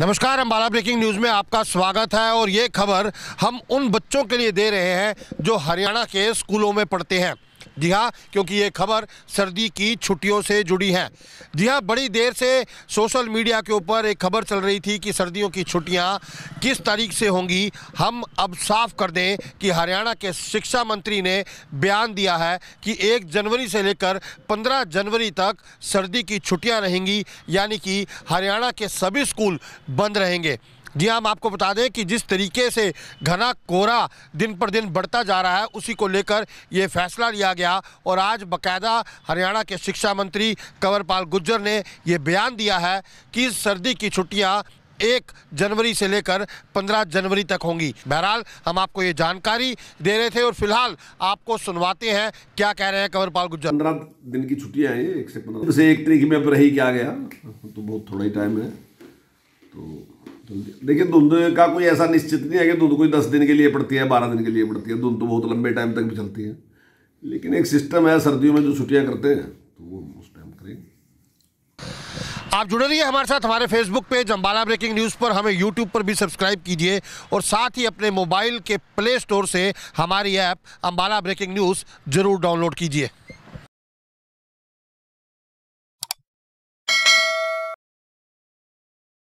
नमस्कार Ambala breaking news में आपका स्वागत है और ये खबर हम उन बच्चों के लिए दे रहे हैं जो हरियाणा के स्कूलों में पढ़ते हैं जी हाँ क्योंकि ये खबर सर्दी की छुट्टियों से जुड़ी है जी हाँ बड़ी देर से सोशल मीडिया के ऊपर एक खबर चल रही थी कि सर्दियों की छुट्टियाँ किस तारीख से होंगी हम अब साफ कर दें कि हरियाणा के शिक्षा मंत्री ने बयान दिया है कि एक जनवरी से लेकर पंद्रह जनवरी तक सर्दी की छुट्टियाँ रहेंगी यानी कि हरियाणा के सभी स्कूल बंद रहेंगे जी हाँ, हम आपको बता दें कि जिस तरीके से घना कोहरा दिन पर दिन बढ़ता जा रहा है उसी को लेकर ये फैसला लिया गया और आज बकायदा हरियाणा के शिक्षा मंत्री कंवरपाल गुज्जर ने ये बयान दिया है कि सर्दी की छुट्टियां एक जनवरी से लेकर पंद्रह जनवरी तक होंगी बहरहाल हम आपको ये जानकारी दे रहे थे और फिलहाल आपको सुनवाते हैं क्या कह रहे हैं कंवरपाल गुज्जर पंद्रह दिन की छुट्टियाँ हैं एक से पंद्रह एक तरीके में अब रही क्या गया तो बहुत थोड़ा ही टाइम है तो लेकिन धुंध का कोई ऐसा निश्चित नहीं है कि धुंध कोई दस दिन के लिए पड़ती है बारह दिन के लिए पड़ती है धुंध तो बहुत लंबे टाइम तक भी चलती है लेकिन एक सिस्टम है सर्दियों में जो छुट्टियाँ करते हैं तो वो उस टाइम करेंगे आप जुड़े रहिए हमारे साथ हमारे Facebook page Ambala breaking news पर हमें यूट्यूब पर भी सब्सक्राइब कीजिए और साथ ही अपने मोबाइल के प्ले स्टोर से हमारी ऐप अम्बाला ब्रेकिंग न्यूज़ ज़रूर डाउनलोड कीजिए